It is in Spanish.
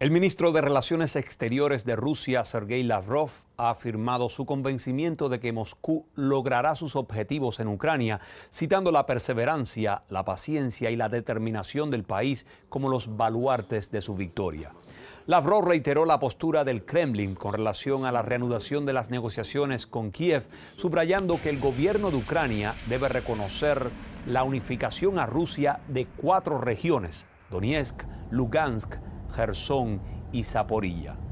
El ministro de Relaciones Exteriores de Rusia, Sergei Lavrov, ha afirmado su convencimiento de que Moscú logrará sus objetivos en Ucrania, citando la perseverancia, la paciencia y la determinación del país como los baluartes de su victoria. Lavrov reiteró la postura del Kremlin con relación a la reanudación de las negociaciones con Kiev, subrayando que el gobierno de Ucrania debe reconocer la unificación a Rusia de cuatro regiones, Donetsk, Lugansk, Gersón y Saporilla...